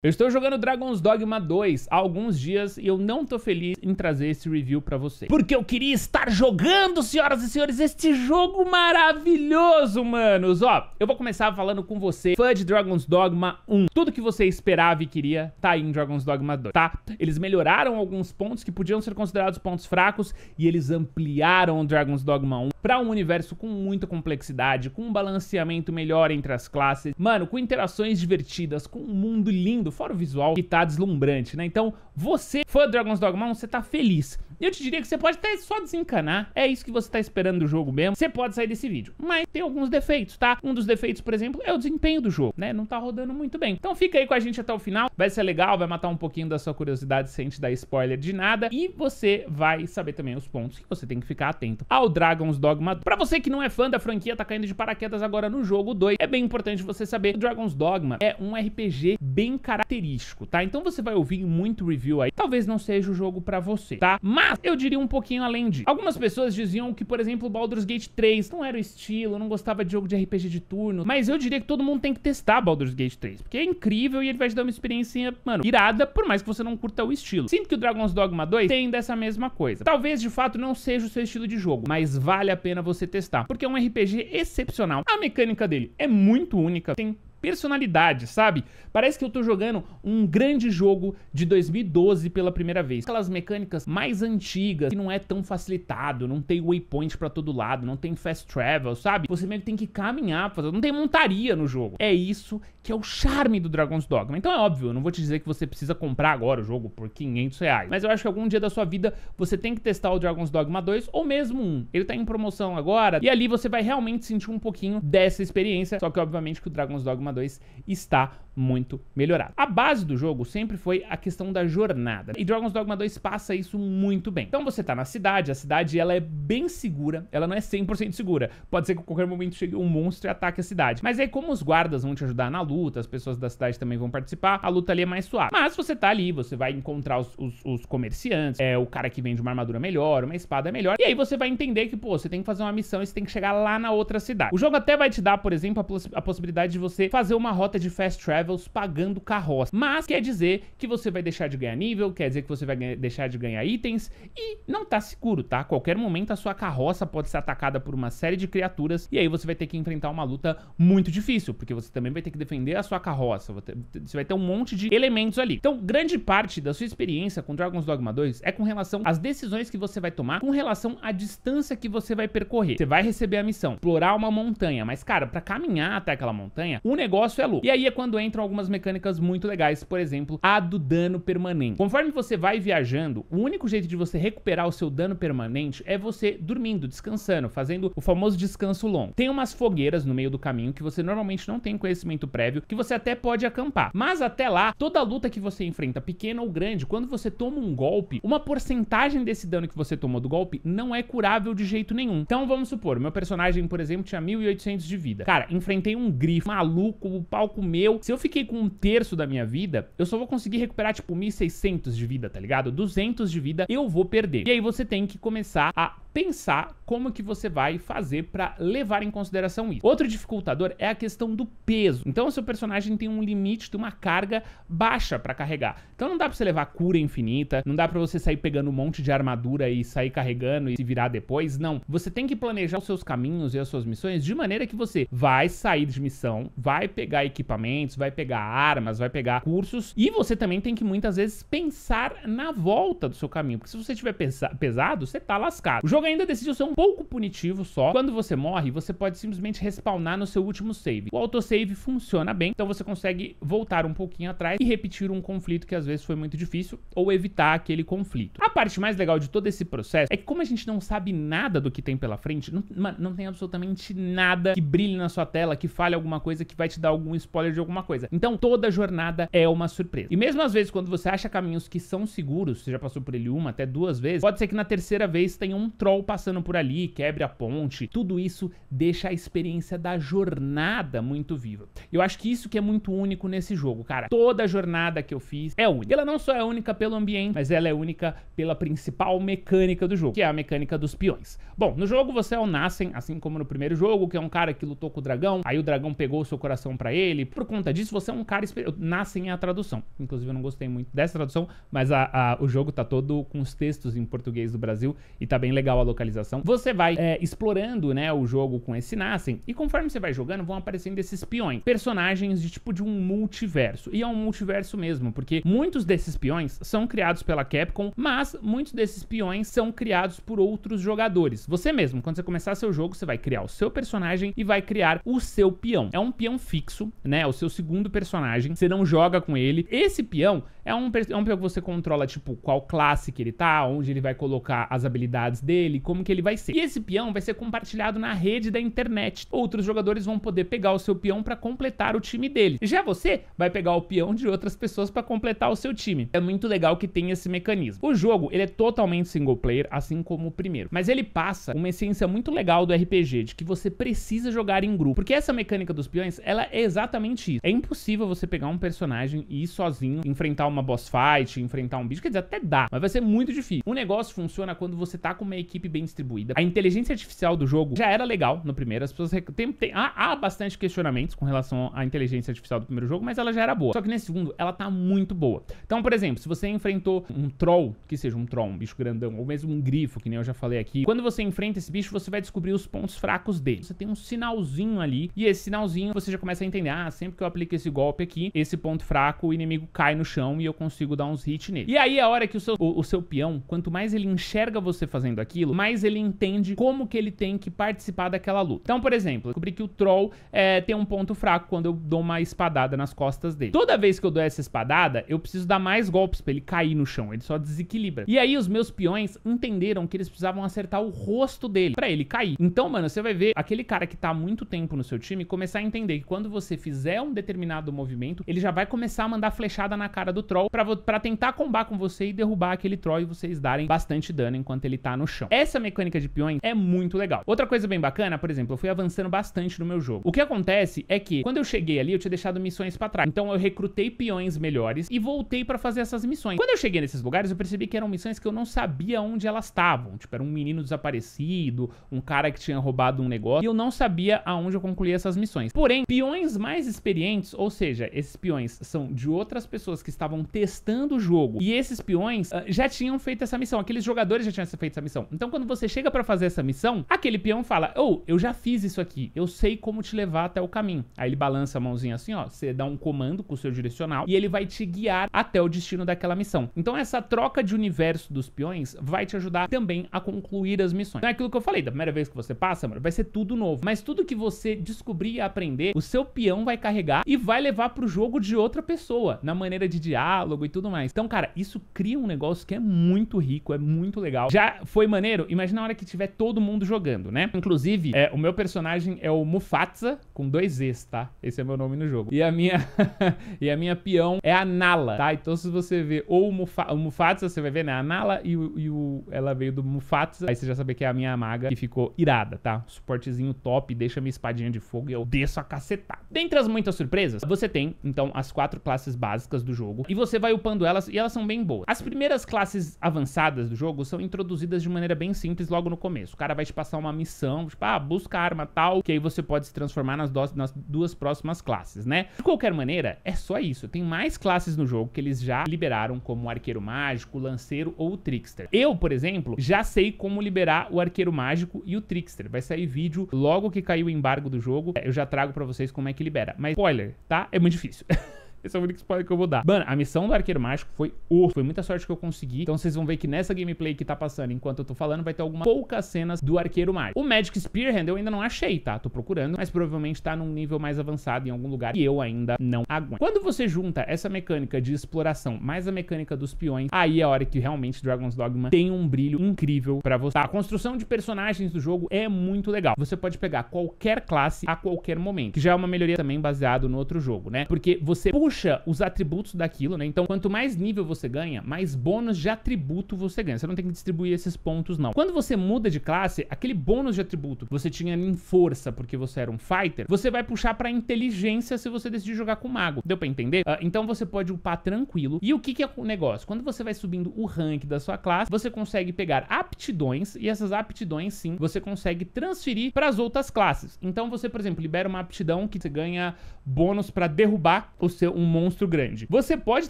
Eu estou jogando Dragon's Dogma 2 há alguns dias e eu não tô feliz em trazer esse review pra você. Porque eu queria estar jogando, senhoras e senhores, este jogo maravilhoso, manos! Ó, eu vou começar falando com você, fã de Dragon's Dogma 1. Tudo que você esperava e queria tá aí em Dragon's Dogma 2, tá? Eles melhoraram alguns pontos que podiam ser considerados pontos fracos e eles ampliaram o Dragon's Dogma 1 pra um universo com muita complexidade, com um balanceamento melhor entre as classes, mano, com interações divertidas, com um mundo lindo, mundo, fora o visual que tá deslumbrante, né? Então, você, fã do Dragon's Dogma você tá feliz. Eu te diria que você pode até só desencanar, é isso que você tá esperando do jogo mesmo, você pode sair desse vídeo. Mas tem alguns defeitos, tá? Um dos defeitos, por exemplo, é o desempenho do jogo, né? Não tá rodando muito bem. Então fica aí com a gente até o final, vai ser legal, vai matar um pouquinho da sua curiosidade sem te dar spoiler de nada, e você vai saber também os pontos que você tem que ficar atento ao Dragon's Dogma. Pra você que não é fã da franquia, tá caindo de paraquedas agora no jogo 2, é bem importante você saber, o Dragon's Dogma é um RPG bem caro característico, tá? Então você vai ouvir muito review aí, talvez não seja o jogo para você, tá? Mas eu diria um pouquinho além de. Algumas pessoas diziam que, por exemplo, Baldur's Gate 3 não era o estilo, não gostava de jogo de RPG de turno, mas eu diria que todo mundo tem que testar Baldur's Gate 3, porque é incrível e ele vai te dar uma experiência, mano, irada, por mais que você não curta o estilo. Sinto que o Dragon's Dogma 2 tem dessa mesma coisa. Talvez de fato não seja o seu estilo de jogo, mas vale a pena você testar, porque é um RPG excepcional. A mecânica dele é muito única, tem personalidade, sabe? Parece que eu tô jogando um grande jogo de 2012 pela primeira vez. Aquelas mecânicas mais antigas, que não é tão facilitado, não tem waypoint para todo lado, não tem fast travel, sabe? Você meio que tem que caminhar, fazer, não tem montaria no jogo. É isso que é o charme do Dragon's Dogma. Então é óbvio, eu não vou te dizer que você precisa comprar agora o jogo por 500 reais, mas eu acho que algum dia da sua vida você tem que testar o Dragon's Dogma 2 ou mesmo um. Ele tá em promoção agora e ali você vai realmente sentir um pouquinho dessa experiência, só que obviamente que o Dragon's Dogma 2 está muito melhorado. A base do jogo sempre foi a questão da jornada, e Dragon's Dogma 2 passa isso muito bem. Então você tá na cidade, a cidade ela é bem segura, ela não é 100% segura. Pode ser que a qualquer momento chegue um monstro e ataque a cidade. Mas aí é como os guardas vão te ajudar na luta, as pessoas da cidade também vão participar, a luta ali é mais suave. Mas você tá ali, você vai encontrar os, os, os comerciantes, é, o cara que vende uma armadura melhor, uma espada melhor, e aí você vai entender que, pô, você tem que fazer uma missão e você tem que chegar lá na outra cidade. O jogo até vai te dar, por exemplo, a, poss a possibilidade de você fazer uma rota de fast travels pagando carroça. Mas quer dizer que você vai deixar de ganhar nível, quer dizer que você vai deixar de ganhar itens e não tá seguro, tá? A qualquer momento a sua carroça pode ser atacada por uma série de criaturas e aí você vai ter que enfrentar uma luta muito difícil, porque você também vai ter que defender a sua carroça. Você vai ter um monte de elementos ali. Então, grande parte da sua experiência com Dragon's Dogma 2 é com relação às decisões que você vai tomar com relação à distância que você vai percorrer. Você vai receber a missão, explorar uma montanha, mas cara, para caminhar até aquela montanha, o negócio negócio é louco. E aí é quando entram algumas mecânicas muito legais, por exemplo, a do dano permanente. Conforme você vai viajando, o único jeito de você recuperar o seu dano permanente é você dormindo, descansando, fazendo o famoso descanso longo. Tem umas fogueiras no meio do caminho que você normalmente não tem conhecimento prévio, que você até pode acampar. Mas até lá, toda luta que você enfrenta, pequena ou grande, quando você toma um golpe, uma porcentagem desse dano que você tomou do golpe não é curável de jeito nenhum. Então vamos supor, meu personagem, por exemplo, tinha 1800 de vida. Cara, enfrentei um grifo maluco como palco meu. Se eu fiquei com um terço da minha vida, eu só vou conseguir recuperar, tipo, 1.600 de vida, tá ligado? 200 de vida eu vou perder. E aí você tem que começar a pensar como que você vai fazer para levar em consideração isso. Outro dificultador é a questão do peso. Então, o seu personagem tem um limite, tem uma carga baixa para carregar. Então, não dá para você levar cura infinita, não dá para você sair pegando um monte de armadura e sair carregando e se virar depois, não. Você tem que planejar os seus caminhos e as suas missões de maneira que você vai sair de missão, vai pegar equipamentos, vai pegar armas, vai pegar cursos e você também tem que muitas vezes pensar na volta do seu caminho, porque se você tiver pesado, você tá lascado. O jogo é ainda decidiu ser um pouco punitivo só. Quando você morre, você pode simplesmente respawnar no seu último save. O autosave funciona bem, então você consegue voltar um pouquinho atrás e repetir um conflito que às vezes foi muito difícil ou evitar aquele conflito. A parte mais legal de todo esse processo é que como a gente não sabe nada do que tem pela frente, não, não tem absolutamente nada que brilhe na sua tela, que fale alguma coisa, que vai te dar algum spoiler de alguma coisa. Então toda jornada é uma surpresa. E mesmo às vezes quando você acha caminhos que são seguros, você já passou por ele uma até duas vezes, pode ser que na terceira vez tenha um troll sol passando por ali, quebra a ponte, tudo isso deixa a experiência da jornada muito viva. Eu acho que isso que é muito único nesse jogo, cara. Toda jornada que eu fiz é única. Ela não só é única pelo ambiente, mas ela é única pela principal mecânica do jogo, que é a mecânica dos peões. Bom, no jogo você é o Nascem, assim como no primeiro jogo, que é um cara que lutou com o dragão, aí o dragão pegou o seu coração para ele. Por conta disso, você é um cara Nascem é a tradução. Inclusive, eu não gostei muito dessa tradução, mas a, a, o jogo tá todo com os textos em português do Brasil e tá bem legal tal a localização, você vai é, explorando, né, o jogo com esse Nascem, e conforme você vai jogando, vão aparecendo esses peões, personagens de tipo de um multiverso. E é um multiverso mesmo, porque muitos desses peões são criados pela Capcom, mas muitos desses peões são criados por outros jogadores. Você mesmo, quando você começar seu jogo, você vai criar o seu personagem e vai criar o seu peão. É um peão fixo, né? O seu segundo personagem, você não joga com ele. Esse peão é um, é um peão que você controla, tipo, qual classe que ele tá, onde ele vai colocar as habilidades dele dele, como que ele vai ser. E esse peão vai ser compartilhado na rede da internet. Outros jogadores vão poder pegar o seu peão para completar o time dele. E já você vai pegar o peão de outras pessoas para completar o seu time. É muito legal que tem esse mecanismo. O jogo, ele é totalmente single player, assim como o primeiro, mas ele passa uma essência muito legal do RPG, de que você precisa jogar em grupo, porque essa mecânica dos peões, ela é exatamente isso. É impossível você pegar um personagem e ir sozinho, enfrentar uma boss fight, enfrentar um bicho, quer dizer, até dá, mas vai ser muito difícil. O negócio funciona quando você tá com uma equipe equipe bem distribuída. A inteligência artificial do jogo já era legal no primeiro. As pessoas. Rec... Tem, tem, há, há bastante questionamentos com relação à inteligência artificial do primeiro jogo, mas ela já era boa. Só que nesse segundo, ela tá muito boa. Então, por exemplo, se você enfrentou um troll, que seja um troll, um bicho grandão, ou mesmo um grifo, que nem eu já falei aqui, quando você enfrenta esse bicho, você vai descobrir os pontos fracos dele. Você tem um sinalzinho ali, e esse sinalzinho você já começa a entender: ah, sempre que eu aplico esse golpe aqui, esse ponto fraco, o inimigo cai no chão e eu consigo dar uns hits nele. E aí, a hora que o seu, o, o seu peão, quanto mais ele enxerga você fazendo aquilo, aquilo, ele entende como que ele tem que participar daquela luta. Então, por exemplo, descobri que o Troll é, tem um ponto fraco quando eu dou uma espadada nas costas dele. Toda vez que eu dou essa espadada, eu preciso dar mais golpes pra ele cair no chão, ele só desequilibra. E aí os meus peões entenderam que eles precisavam acertar o rosto dele pra ele cair. Então, mano, você vai ver aquele cara que tá há muito tempo no seu time começar a entender que quando você fizer um determinado movimento, ele já vai começar a mandar flechada na cara do Troll pra, pra tentar combar com você e derrubar aquele Troll e vocês darem bastante dano enquanto ele tá no chão. É essa mecânica de peões é muito legal. Outra coisa bem bacana, por exemplo, eu fui avançando bastante no meu jogo. O que acontece é que quando eu cheguei ali, eu tinha deixado missões para trás. Então eu recrutei peões melhores e voltei para fazer essas missões. Quando eu cheguei nesses lugares, eu percebi que eram missões que eu não sabia onde elas estavam. Tipo, era um menino desaparecido, um cara que tinha roubado um negócio, e eu não sabia aonde eu concluía essas missões. Porém, peões mais experientes, ou seja, esses peões são de outras pessoas que estavam testando o jogo, e esses peões uh, já tinham feito essa missão, aqueles jogadores já tinham feito essa missão. Então então, quando você chega para fazer essa missão, aquele peão fala: "Oh, eu já fiz isso aqui. Eu sei como te levar até o caminho". Aí ele balança a mãozinha assim, ó, você dá um comando com o seu direcional e ele vai te guiar até o destino daquela missão. Então, essa troca de universo dos peões vai te ajudar também a concluir as missões. Então, é aquilo que eu falei, da primeira vez que você passa, mano, vai ser tudo novo, mas tudo que você descobrir e aprender, o seu peão vai carregar e vai levar pro jogo de outra pessoa, na maneira de diálogo e tudo mais. Então, cara, isso cria um negócio que é muito rico, é muito legal. Já foi maneiro primeiro, imagina a hora que tiver todo mundo jogando, né? Inclusive, é, o meu personagem é o Mufatsa, com dois Es, tá? Esse é meu nome no jogo. E a minha, e a minha peão é a Nala, tá? Então se você ver ou o, Mufa, o Mufatsa, você vai ver, né? A Nala e o, e o, ela veio do Mufatsa. Aí você já sabe que é a minha maga, que ficou irada, tá? Suportezinho top, deixa minha espadinha de fogo e eu desço a cacetar. Dentre as muitas surpresas, você tem, então, as quatro classes básicas do jogo. E você vai upando elas e elas são bem boas. As primeiras classes avançadas do jogo são introduzidas de maneira bem bem simples logo no começo. O cara vai te passar uma missão, tipo, ah, busca arma tal, que aí você pode se transformar nas, nas duas próximas classes, né? De qualquer maneira, é só isso. Tem mais classes no jogo que eles já liberaram, como arqueiro mágico, lanceiro ou trickster. Eu, por exemplo, já sei como liberar o arqueiro mágico e o trickster. Vai sair vídeo logo que caiu o embargo do jogo. É, eu já trago para vocês como é que libera. Mas spoiler, tá? É muito difícil. Esse é o único spoiler que eu vou dar. Mano, a missão do Arqueiro Mágico foi ouro. Foi muita sorte que eu consegui. Então vocês vão ver que nessa gameplay que tá passando, enquanto eu tô falando, vai ter algumas poucas cenas do Arqueiro Mágico. O Magic Spearhand eu ainda não achei, tá? Tô procurando, mas provavelmente tá num nível mais avançado em algum lugar que eu ainda não aguento. Quando você junta essa mecânica de exploração mais a mecânica dos peões, aí é a hora que realmente Dragon's Dogma tem um brilho incrível pra você. A construção de personagens do jogo é muito legal. Você pode pegar qualquer classe a qualquer momento, que já é uma melhoria também baseado no outro jogo, né? Porque você puxa os atributos daquilo, né? Então, quanto mais nível você ganha, mais bônus de atributo você ganha. Você não tem que distribuir esses pontos, não. Quando você muda de classe, aquele bônus de atributo que você tinha em força porque você era um fighter, você vai puxar pra inteligência se você decidir jogar com mago. Deu pra entender? Uh, então, você pode upar tranquilo. E o que, que é o negócio? Quando você vai subindo o rank da sua classe, você consegue pegar aptidões e essas aptidões, sim, você consegue transferir para as outras classes. Então, você, por exemplo, libera uma aptidão que você ganha bônus para derrubar o seu um monstro grande. Você pode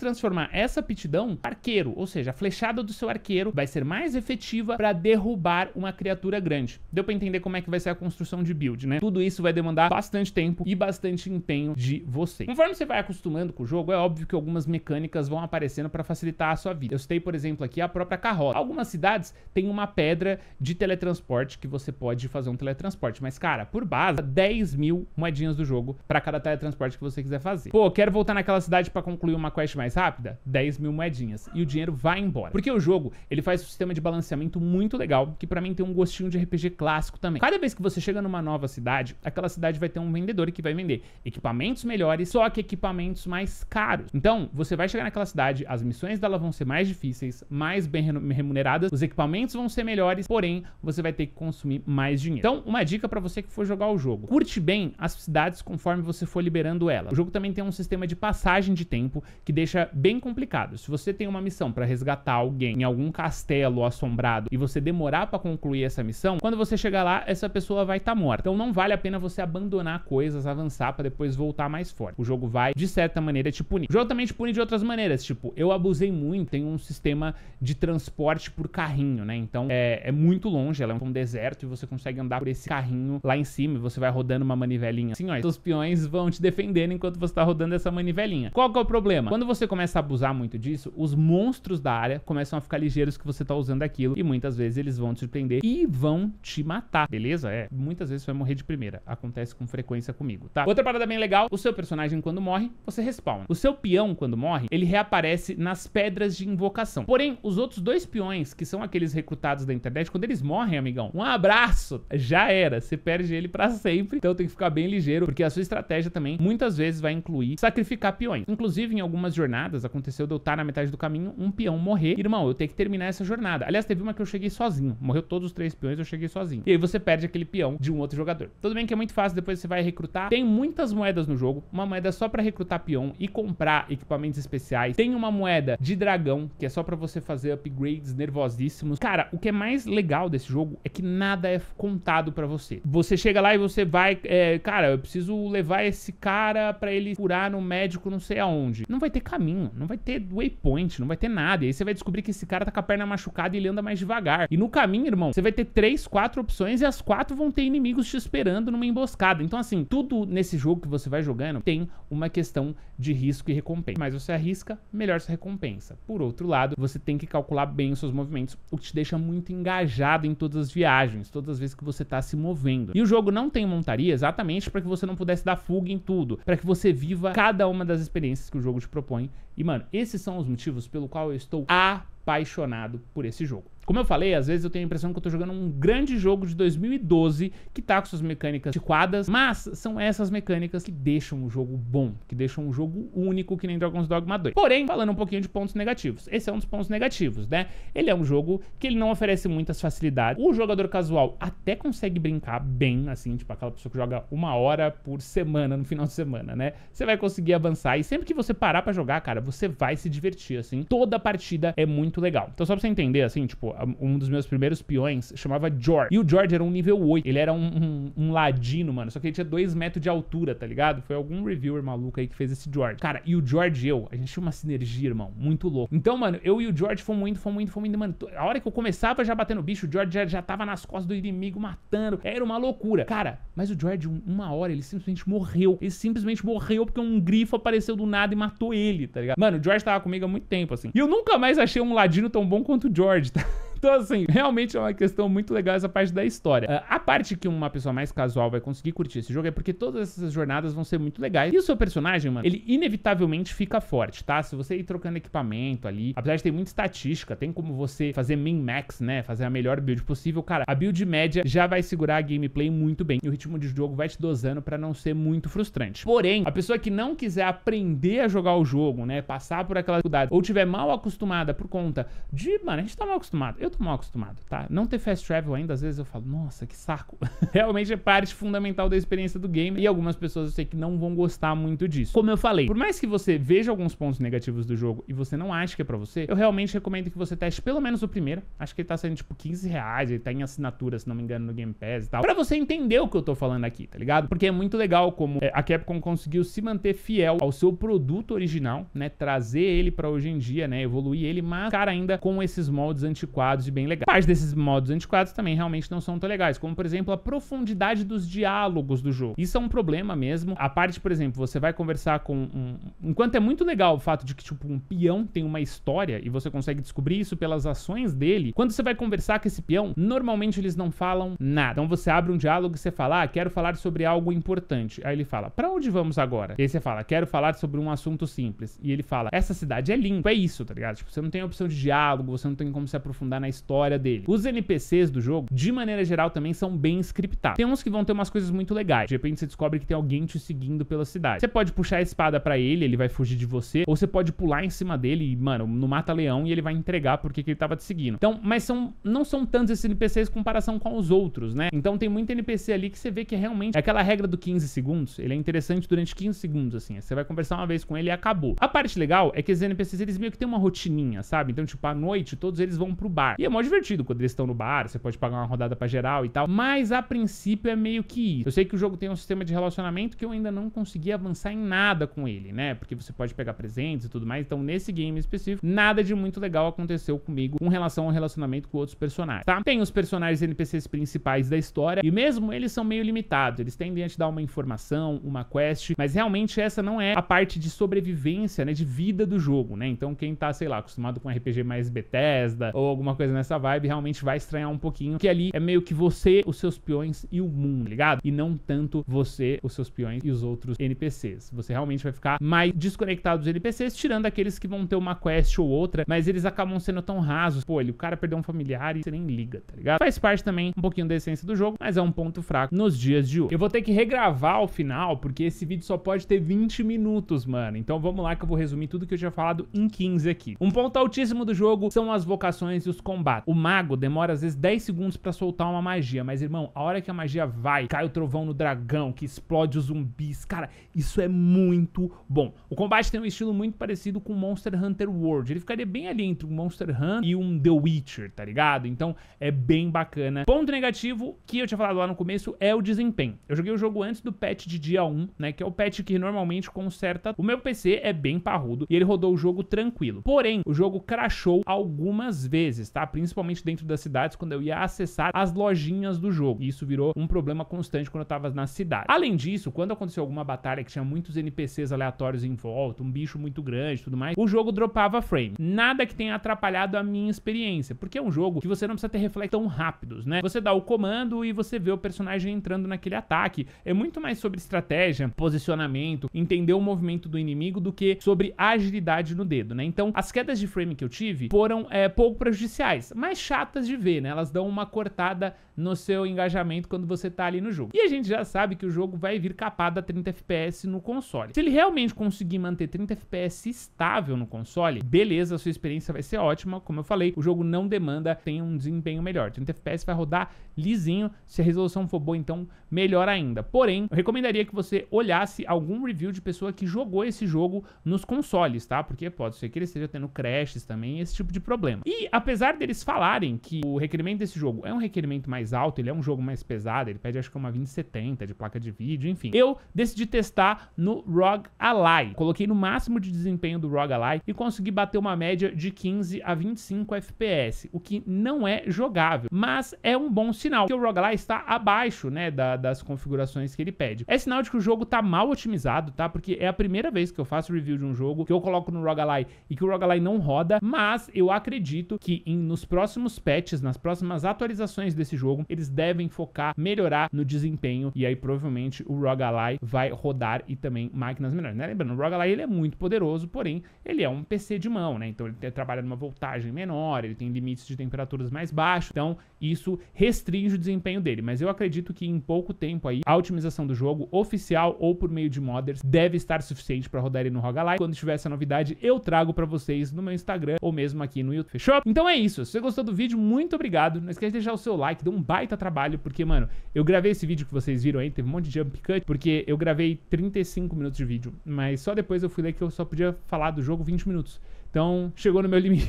transformar essa aptidão arqueiro, ou seja, a flechada do seu arqueiro vai ser mais efetiva para derrubar uma criatura grande. Deu para entender como é que vai ser a construção de build, né? Tudo isso vai demandar bastante tempo e bastante empenho de você. Conforme você vai acostumando com o jogo, é óbvio que algumas mecânicas vão aparecendo para facilitar a sua vida. Eu citei, por exemplo, aqui a própria carroça. Algumas cidades têm uma pedra de teletransporte que você pode fazer um teletransporte, mas cara, por base, 10 mil moedinhas do jogo para cada teletransporte que você quiser fazer. Pô, quero voltar na naquela cidade para concluir uma quest mais rápida? 10 mil moedinhas. E o dinheiro vai embora. Porque o jogo, ele faz um sistema de balanceamento muito legal, que para mim tem um gostinho de RPG clássico também. Cada vez que você chega numa nova cidade, aquela cidade vai ter um vendedor que vai vender equipamentos melhores, só que equipamentos mais caros. Então, você vai chegar naquela cidade, as missões dela vão ser mais difíceis, mais bem remuneradas, os equipamentos vão ser melhores, porém, você vai ter que consumir mais dinheiro. Então, uma dica para você que for jogar o jogo. Curte bem as cidades conforme você for liberando ela. O jogo também tem um sistema de passagem de tempo que deixa bem complicado. Se você tem uma missão para resgatar alguém em algum castelo assombrado e você demorar para concluir essa missão, quando você chegar lá, essa pessoa vai estar tá morta. Então não vale a pena você abandonar coisas, avançar para depois voltar mais forte. O jogo vai, de certa maneira, te punir. O jogo também te pune de outras maneiras, tipo, eu abusei muito, tem um sistema de transporte por carrinho, né? Então é, é muito longe, ela é um deserto e você consegue andar por esse carrinho lá em cima e você vai rodando uma manivelinha. Assim, ó, os peões vão te defendendo enquanto você tá rodando essa manivelinha velhinha. Qual que é o problema? Quando você começa a abusar muito disso, os monstros da área começam a ficar ligeiros que você tá usando aquilo e muitas vezes eles vão te surpreender e vão te matar, beleza? É, muitas vezes você vai morrer de primeira. Acontece com frequência comigo, tá? Outra parada bem legal, o seu personagem quando morre, você respawn. O seu peão quando morre, ele reaparece nas pedras de invocação. Porém, os outros dois peões, que são aqueles recrutados da internet, quando eles morrem, amigão, um abraço, já era, você perde ele para sempre. Então tem que ficar bem ligeiro, porque a sua estratégia também muitas vezes vai incluir sacrificar trocar peões. Inclusive, em algumas jornadas, aconteceu de eu estar na metade do caminho, um peão morrer. Irmão, eu tenho que terminar essa jornada. Aliás, teve uma que eu cheguei sozinho. Morreu todos os três peões, eu cheguei sozinho. E aí você perde aquele peão de um outro jogador. Tudo bem que é muito fácil, depois você vai recrutar. Tem muitas moedas no jogo. Uma moeda só para recrutar peão e comprar equipamentos especiais. Tem uma moeda de dragão, que é só para você fazer upgrades nervosíssimos. Cara, o que é mais legal desse jogo é que nada é contado para você. Você chega lá e você vai... É, cara, eu preciso levar esse cara para ele curar no médico mágico não sei aonde. Não vai ter caminho, não vai ter waypoint, não vai ter nada. E aí você vai descobrir que esse cara tá com a perna machucada e ele anda mais devagar. E no caminho, irmão, você vai ter três, quatro opções e as quatro vão ter inimigos te esperando numa emboscada. Então, assim, tudo nesse jogo que você vai jogando tem uma questão de risco e recompensa. Mais você arrisca, melhor sua recompensa. Por outro lado, você tem que calcular bem os seus movimentos, o que te deixa muito engajado em todas as viagens, todas as vezes que você tá se movendo. E o jogo não tem montaria exatamente para que você não pudesse dar fuga em tudo, para que você viva cada uma das experiências que o jogo te propõe. E, mano, esses são os motivos pelo qual eu estou apaixonado por esse jogo. Como eu falei, às vezes eu tenho a impressão que eu tô jogando um grande jogo de 2012 que tá com suas mecânicas antiquadas, mas são essas mecânicas que deixam o jogo bom, que deixam um jogo único que nem Dragon's Dogma 2. Porém, falando um pouquinho de pontos negativos, esse é um dos pontos negativos, né? Ele é um jogo que ele não oferece muitas facilidades. O jogador casual até consegue brincar bem, assim, tipo aquela pessoa que joga uma hora por semana no final de semana, né? Você vai conseguir avançar e sempre que você parar para jogar, cara, você vai se divertir, assim. Toda partida é muito legal. Então só pra você entender, assim, tipo, um dos meus primeiros peões, chamava George. E o George era um nível 8. Ele era um, um, um ladino, mano. Só que ele tinha 2 metros de altura, tá ligado? Foi algum reviewer maluco aí que fez esse George. Cara, e o George e eu, a gente tinha uma sinergia, irmão. Muito louco. Então, mano, eu e o George fomos indo, fomos indo, fomos indo, mano. A hora que eu começava já batendo bicho, o George já, já tava nas costas do inimigo, matando. Era uma loucura. Cara, mas o George, uma hora, ele simplesmente morreu. Ele simplesmente morreu porque um grifo apareceu do nada e matou ele, tá ligado? Mano, o George tava comigo há muito tempo, assim. E eu nunca mais achei um ladino tão bom quanto o George, tá? Então, assim, realmente é uma questão muito legal essa parte da história. Ah, a parte que uma pessoa mais casual vai conseguir curtir esse jogo é porque todas essas jornadas vão ser muito legais. E o seu personagem, mano, ele inevitavelmente fica forte, tá? Se você ir trocando equipamento ali, apesar de ter muita estatística, tem como você fazer min max, né? Fazer a melhor build possível, cara. A build média já vai segurar a gameplay muito bem. E o ritmo de jogo vai te dosando para não ser muito frustrante. Porém, a pessoa que não quiser aprender a jogar o jogo, né? Passar por aquela dificuldade, ou tiver mal acostumada por conta de, mano, a gente tá mal acostumado. Eu eu tô mal acostumado, tá? Não ter fast travel ainda, às vezes eu falo, nossa, que saco. Realmente é parte fundamental da experiência do game. E algumas pessoas eu sei que não vão gostar muito disso. Como eu falei, por mais que você veja alguns pontos negativos do jogo e você não acha que é pra você, eu realmente recomendo que você teste pelo menos o primeiro. Acho que ele tá saindo tipo 15 reais, ele tá em assinatura, se não me engano, no Game Pass e tal. Pra você entender o que eu tô falando aqui, tá ligado? Porque é muito legal como é, a Capcom conseguiu se manter fiel ao seu produto original, né? Trazer ele pra hoje em dia, né? Evoluir ele, mas, cara, ainda com esses moldes antiquados antiquados e bem legais. Parte desses modos antiquados também realmente não são tão legais, como por exemplo a profundidade dos diálogos do jogo. Isso é um problema mesmo. A parte, por exemplo, você vai conversar com um... Enquanto é muito legal o fato de que, tipo, um peão tem uma história e você consegue descobrir isso pelas ações dele, quando você vai conversar com esse peão, normalmente eles não falam nada. Então você abre um diálogo e você fala, ah, quero falar sobre algo importante. Aí ele fala, pra onde vamos agora? E aí você fala, quero falar sobre um assunto simples. E ele fala, essa cidade é limpa, é isso, tá ligado? Tipo, você não tem opção de diálogo, você não tem como se aprofundar na história dele. Os NPCs do jogo, de maneira geral, também são bem scriptados. Tem uns que vão ter umas coisas muito legais. De repente você descobre que tem alguém te seguindo pela cidade. Você pode puxar a espada para ele, ele vai fugir de você, ou você pode pular em cima dele e, mano, no mata-leão e ele vai entregar porque que ele tava te seguindo. Então, mas são não são tantos esses NPCs em comparação com os outros, né? Então tem muito NPC ali que você vê que é realmente é aquela regra do 15 segundos, ele é interessante durante 15 segundos assim. Você vai conversar uma vez com ele e acabou. A parte legal é que esses NPCs eles meio que têm uma rotininha, sabe? Então, tipo, à noite todos eles vão pro bar. E é mó divertido quando eles estão no bar, você pode pagar uma rodada para geral e tal. Mas a princípio é meio que isso. Eu sei que o jogo tem um sistema de relacionamento que eu ainda não consegui avançar em nada com ele, né? Porque você pode pegar presentes e tudo mais. Então, nesse game específico, nada de muito legal aconteceu comigo com relação ao relacionamento com outros personagens, tá? Tem os personagens NPCs principais da história e mesmo eles são meio limitados. Eles tendem a te dar uma informação, uma quest, mas realmente essa não é a parte de sobrevivência, né? De vida do jogo, né? Então, quem tá, sei lá, acostumado com RPG mais Bethesda ou alguma coisa coisa nessa vibe, realmente vai estranhar um pouquinho. Que ali é meio que você, os seus peões e o mundo, tá ligado? E não tanto você, os seus peões e os outros NPCs. Você realmente vai ficar mais desconectado dos NPCs, tirando aqueles que vão ter uma quest ou outra, mas eles acabam sendo tão rasos. Pô, ele, o cara perdeu um familiar e você nem liga, tá ligado? Faz parte também um pouquinho da essência do jogo, mas é um ponto fraco nos dias de hoje. Eu vou ter que regravar o final, porque esse vídeo só pode ter 20 minutos, mano. Então vamos lá que eu vou resumir tudo que eu tinha falado em 15 aqui. Um ponto altíssimo do jogo são as vocações e os combates combate. O mago demora às vezes 10 segundos para soltar uma magia, mas irmão, a hora que a magia vai, cai o trovão no dragão, que explode os zumbis, cara, isso é muito bom. O combate tem um estilo muito parecido com Monster Hunter World, ele ficaria bem ali entre um Monster Hunter e um The Witcher, tá ligado? Então é bem bacana. Ponto negativo, que eu tinha falado lá no começo, é o desempenho. Eu joguei o jogo antes do patch de dia 1, né, que é o patch que normalmente conserta. O meu PC é bem parrudo e ele rodou o jogo tranquilo. Porém, o jogo crashou algumas vezes, tá? principalmente dentro das cidades, quando eu ia acessar as lojinhas do jogo. E isso virou um problema constante quando eu tava na cidade. Além disso, quando aconteceu alguma batalha que tinha muitos NPCs aleatórios em volta, um bicho muito grande tudo mais, o jogo dropava frame. Nada que tenha atrapalhado a minha experiência, porque é um jogo que você não precisa ter reflexos tão rápidos, né? Você dá o comando e você vê o personagem entrando naquele ataque. É muito mais sobre estratégia, posicionamento, entender o movimento do inimigo do que sobre agilidade no dedo, né? Então, as quedas de frame que eu tive foram é, pouco prejudiciais mais chatas de ver, né? Elas dão uma cortada no seu engajamento quando você tá ali no jogo. E a gente já sabe que o jogo vai vir capado a 30 FPS no console. Se ele realmente conseguir manter 30 FPS estável no console, beleza, a sua experiência vai ser ótima. Como eu falei, o jogo não demanda, tem um desempenho melhor. 30 FPS vai rodar lisinho, se a resolução for boa, então melhor ainda. Porém, eu recomendaria que você olhasse algum review de pessoa que jogou esse jogo nos consoles, tá? Porque pode ser que ele esteja tendo crashes também, esse tipo de problema. E apesar deles falarem que o requerimento desse jogo é um requerimento mais alto, ele é um jogo mais pesado, ele pede acho que uma 2070 de placa de vídeo, enfim. Eu decidi testar no ROG Ally. Coloquei no máximo de desempenho do ROG Ally e consegui bater uma média de 15 a 25 FPS, o que não é jogável, mas é um bom sinal que o ROG Ally está abaixo, né, da, das configurações que ele pede. É sinal de que o jogo está mal otimizado, tá? Porque é a primeira vez que eu faço review de um jogo que eu coloco no ROG Ally e que o ROG Ally não roda, mas eu acredito que em nos próximos patches, nas próximas atualizações desse jogo, eles devem focar, melhorar no desempenho e aí provavelmente o Rogalai vai rodar e também máquinas menores, né? Lembrando, o Rogalai ele é muito poderoso, porém ele é um PC de mão, né? Então ele trabalha numa voltagem menor, ele tem limites de temperaturas mais baixos, então isso restringe o desempenho dele, mas eu acredito que em pouco tempo aí a otimização do jogo oficial ou por meio de modders deve estar suficiente para rodar ele no Rogalai. Quando tiver essa novidade, eu trago para vocês no meu Instagram ou mesmo aqui no YouTube. Fechou? Então é isso isso. Se você gostou do vídeo, muito obrigado. Não esquece de deixar o seu like, deu um baita trabalho, porque, mano, eu gravei esse vídeo que vocês viram aí, teve um monte de jump cut, porque eu gravei 35 minutos de vídeo, mas só depois eu fui ler que eu só podia falar do jogo 20 minutos. Então, chegou no meu limite.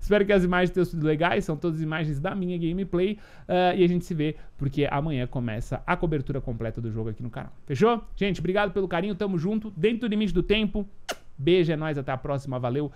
Espero que as imagens tenham sido legais, são todas imagens da minha gameplay. Uh, e a gente se vê, porque amanhã começa a cobertura completa do jogo aqui no canal. Fechou? Gente, obrigado pelo carinho, tamo junto, dentro do limite do tempo. Beijo, é nóis, até a próxima, valeu!